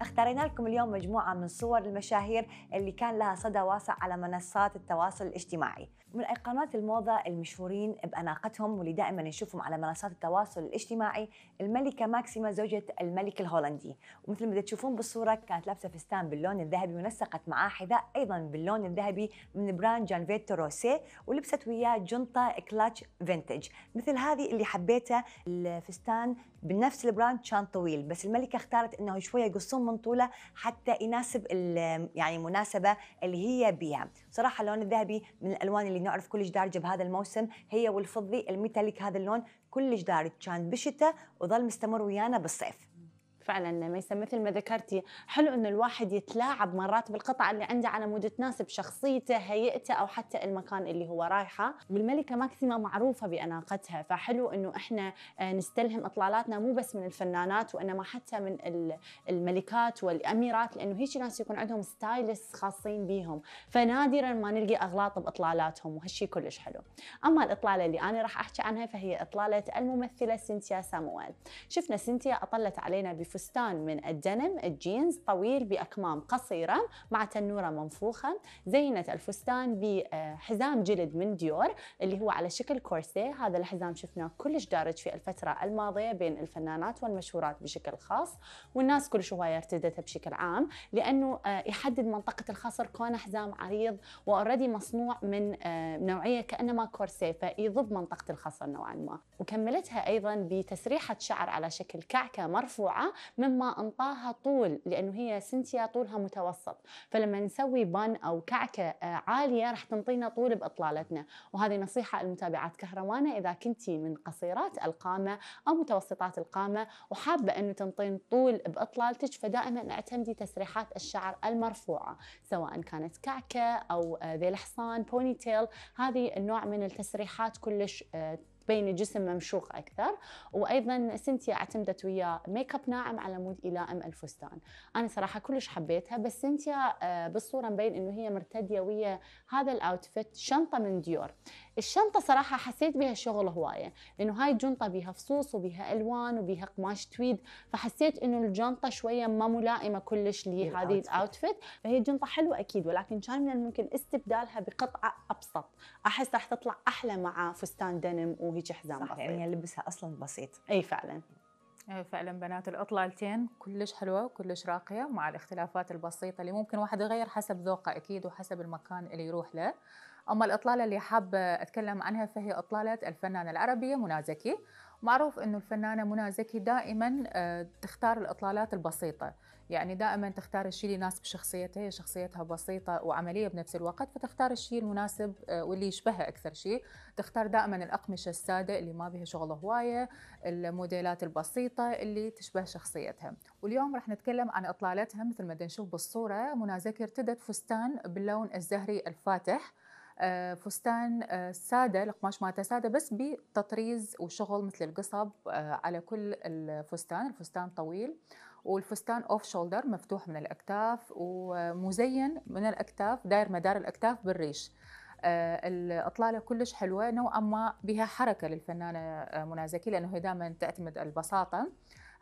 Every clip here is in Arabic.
اخترنا لكم اليوم مجموعة من صور المشاهير اللي كان لها صدى واسع على منصات التواصل الاجتماعي من أيقونات الموضة المشهورين بأناقتهم واللي دائما نشوفهم على منصات التواصل الاجتماعي الملكة ماكسيما زوجة الملك الهولندي ومثل ما تشوفون بالصورة كانت لابسة فستان باللون الذهبي ونسقت معاه حذاء أيضا باللون الذهبي من براند جانفيتو روسي ولبست وياه جنطة كلاتش فينتج مثل هذه اللي حبيتها الفستان بنفس البراند كان طويل بس الملكة اختارت انه شوية يقصون من طوله حتى يناسب يعني المناسبة اللي هي بيها صراحة اللون الذهبي من الألوان اللي نعرف كلش دارجه بهذا الموسم هي والفضي الميتاليك هذا اللون كلش دارج كان بالشتاء وظل مستمر ويانا بالصيف فعلا ميسا مثل ما ذكرتي حلو انه الواحد يتلاعب مرات بالقطع اللي عنده على مود تناسب شخصيته هيئته او حتى المكان اللي هو رايحه والملكه ماكسيما معروفه باناقتها فحلو انه احنا آه، نستلهم اطلالاتنا مو بس من الفنانات وانما حتى من الملكات والاميرات لانه هيك ناس يكون عندهم ستايلس خاصين بيهم فنادرا ما نلقي اغلاط باطلالاتهم وهالشيء كلش حلو اما الاطلاله اللي انا راح احكي عنها فهي اطلاله الممثله سنتيا سامويل شفنا سنتيا اطلت علينا بف فستان من الدنم الجينز طويل بأكمام قصيرة مع تنورة منفوخة زينت الفستان بحزام جلد من ديور اللي هو على شكل كورسي هذا الحزام شفناه كلش دارج في الفترة الماضية بين الفنانات والمشهورات بشكل خاص والناس كلش هواية ارتدتها بشكل عام لأنه آه، يحدد منطقة الخصر كونه حزام عريض وأوريدي مصنوع من آه، نوعية كأنما كورسي فيضب منطقة الخصر نوعا ما وكملتها أيضا بتسريحة شعر على شكل كعكة مرفوعة مما انطاها طول لانه هي سنتيا طولها متوسط فلما نسوي بان او كعكه آه، عاليه راح تنطينا طول باطلالتنا وهذه نصيحه لمتابعات كهرمانه اذا كنتي من قصيرات القامه او متوسطات القامه وحابه انه تنطين طول باطلالتك فدائما اعتمدي تسريحات الشعر المرفوعه سواء كانت كعكه او ذيل حصان بوني تيل هذه النوع من التسريحات كلش آه، تبين الجسم ممشوق اكثر وايضا سنتيا اعتمدت ويا ميك اب ناعم على مود ايلائم الفستان انا صراحه كلش حبيتها بس سنتيا آه، بالصوره مبين انه هي مرتديه ويا هذا الاوتفيت شنطه من ديور الشنطه صراحه حسيت بها شغل هوايه لانه هاي الجنطه بها فصوص وبها الوان وبها قماش تويد فحسيت انه الجنطه شويه ما ملائمه كلش لهذه الاوتفيت فهي جنطه حلوه اكيد ولكن كان من الممكن استبدالها بقطعه ابسط احس راح تطلع احلى مع فستان دنم وهيك حزام صح بسيط يعني لبسها اصلا بسيط اي فعلا فعلا بنات الاطلالتين كلش حلوه وكلش راقيه مع الاختلافات البسيطه اللي ممكن واحد يغير حسب ذوقه اكيد وحسب المكان اللي يروح له أما الإطلالة اللي حابة أتكلم عنها فهي إطلالة الفنانة العربية منى زكي معروف أنه الفنانة منى زكي دائما آه، تختار الإطلالات البسيطة يعني دائما تختار الشيء اللي يناسب شخصيتها هي شخصيتها بسيطة وعملية بنفس الوقت فتختار الشيء المناسب آه، واللي يشبهها أكثر شيء تختار دائما الأقمشة السادة اللي ما بها شغل هواية الموديلات البسيطة اللي تشبه شخصيتها واليوم راح نتكلم عن إطلالتها مثل ما نشوف بالصورة منى زكي ارتدت فستان باللون الزهري الفاتح آه، فستان آه، ساده القماش مالته ساده بس بتطريز وشغل مثل القصب آه، على كل الفستان الفستان طويل والفستان اوف شولدر مفتوح من الاكتاف ومزين من الاكتاف داير مدار الاكتاف بالريش الاطلاله كلش حلوه نوعا ما بها حركه للفنانه منى زكي لانه هي دائما تعتمد البساطه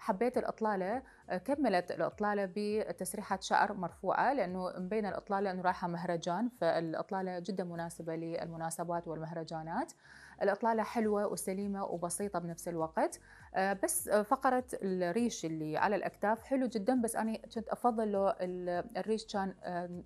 حبيت الإطلالة آه، كملت الإطلالة بتسريحة شعر مرفوعة لأنه بين الإطلالة أنه رايحة مهرجان فالإطلالة جدا مناسبة للمناسبات والمهرجانات الإطلالة حلوة وسليمة وبسيطة بنفس الوقت آه، بس آه، فقرة الريش اللي على الأكتاف حلو جدا بس أنا كنت أفضل لو الريش كان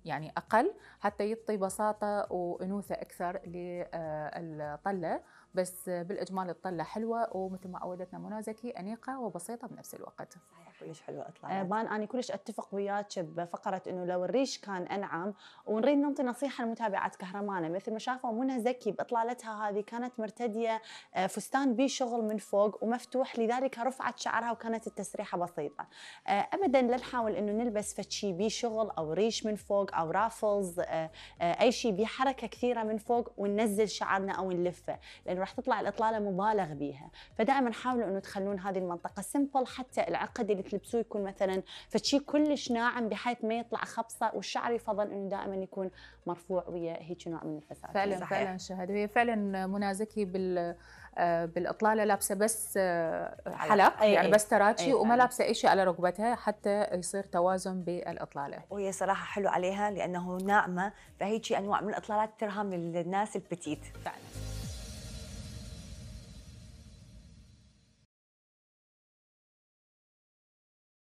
يعني أقل حتى يعطي بساطة وأنوثة أكثر للطلة آه، بس بالإجمال الطلة حلوة ومثل ما عودتنا منى زكي أنيقة وبسيطة بنفس الوقت صحيح كلش حلوة أطلع بان أنا كلش أتفق وياك بفقرة إنه لو الريش كان أنعم ونريد نعطي نصيحة لمتابعات كهرمانة مثل ما شافوا منى زكي بإطلالتها هذه كانت مرتدية آه، فستان بي شغل من فوق ومفتوح لذلك رفعت شعرها وكانت التسريحة بسيطة آه، أبدا لا نحاول أنه نلبس فتشي بي شغل أو ريش من فوق أو رافلز آه، أي شيء بي حركة كثيرة من فوق وننزل شعرنا أو نلفه لأنه راح تطلع الإطلالة مبالغ بيها فدائما حاولوا أنه تخلون هذه المنطقة سمبل حتى العقد اللي تلبسوه يكون مثلا فتشي كلش ناعم بحيث ما يطلع خبصة والشعر يفضل أنه دائما يكون مرفوع ويا هيك نوع من الفساد فعلا صحيح. فعلا شهد وهي فعلا منازكة حضرتك بال آه، بالاطلاله لابسه بس آه، حلق أي يعني أي بس تراتشي أي وما إيه. لابسه اي شيء على ركبتها حتى يصير توازن بالاطلاله وهي صراحه حلو عليها لانه ناعمه فهيك انواع من الاطلالات ترهم للناس البتيت فعلا